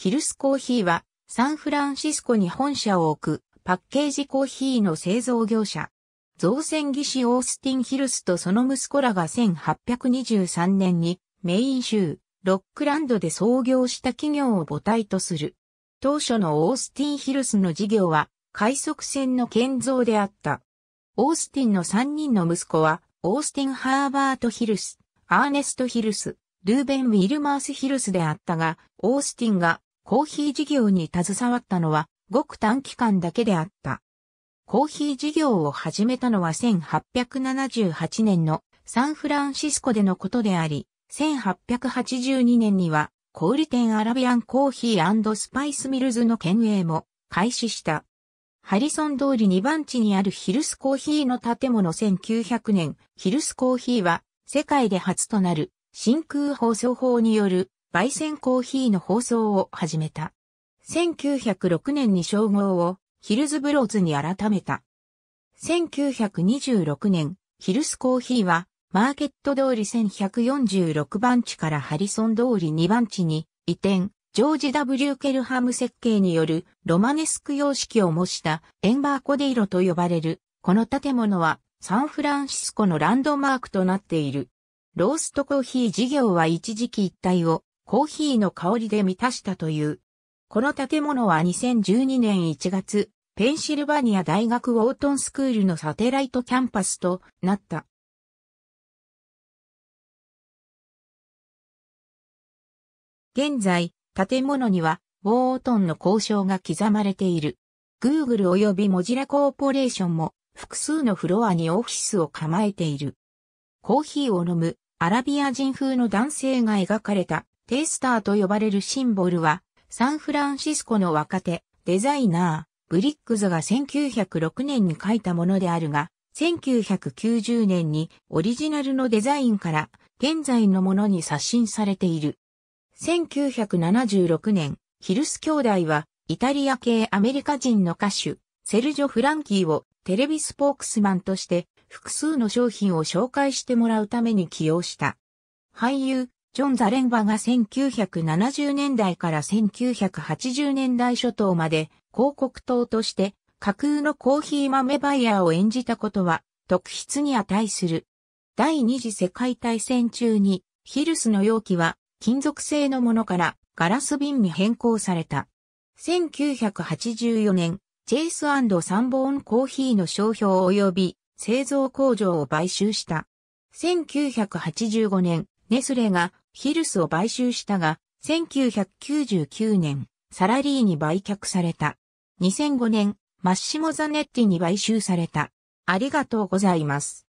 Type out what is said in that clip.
ヒルスコーヒーはサンフランシスコに本社を置くパッケージコーヒーの製造業者。造船技師オースティン・ヒルスとその息子らが1823年にメイン州ロックランドで創業した企業を母体とする。当初のオースティン・ヒルスの事業は快速船の建造であった。オースティンの3人の息子はオースティン・ハーバート・ヒルス、アーネスト・ヒルス、ルーベン・ウィルマース・ヒルスであったが、オースティンがコーヒー事業に携わったのは、ごく短期間だけであった。コーヒー事業を始めたのは1878年のサンフランシスコでのことであり、1882年には小売店アラビアンコーヒースパイスミルズの県営も開始した。ハリソン通り2番地にあるヒルスコーヒーの建物1900年、ヒルスコーヒーは世界で初となる真空包装法による焙煎コーヒーの放送を始めた。1906年に称号をヒルズブローズに改めた。1926年、ヒルスコーヒーはマーケット通り1146番地からハリソン通り2番地に移転、ジョージ W. ケルハム設計によるロマネスク様式を模したエンバーコデイロと呼ばれる、この建物はサンフランシスコのランドマークとなっている。ローストコーヒー事業は一時期一体をコーヒーの香りで満たしたという。この建物は2012年1月、ペンシルバニア大学ウォートンスクールのサテライトキャンパスとなった。現在、建物には、ウォートンの交渉が刻まれている。Google 及びモジラコーポレーションも複数のフロアにオフィスを構えている。コーヒーを飲むアラビア人風の男性が描かれたテイスターと呼ばれるシンボルは、サンフランシスコの若手、デザイナー、ブリックズが1906年に書いたものであるが、1990年にオリジナルのデザインから現在のものに刷新されている。1976年、ヒルス兄弟はイタリア系アメリカ人の歌手、セルジョ・フランキーをテレビスポークスマンとして複数の商品を紹介してもらうために起用した。俳優、ジョン・ザレンバが1970年代から1980年代初頭まで広告塔として架空のコーヒー豆バイヤーを演じたことは特筆に値する。第二次世界大戦中にヒルスの容器は金属製のものからガラス瓶に変更された。1984年、チェイスサンボーンコーヒーの商標及び製造工場を買収した。1985年、ネスレがヒルスを買収したが、1999年、サラリーに売却された。2005年、マッシモ・ザネッティに買収された。ありがとうございます。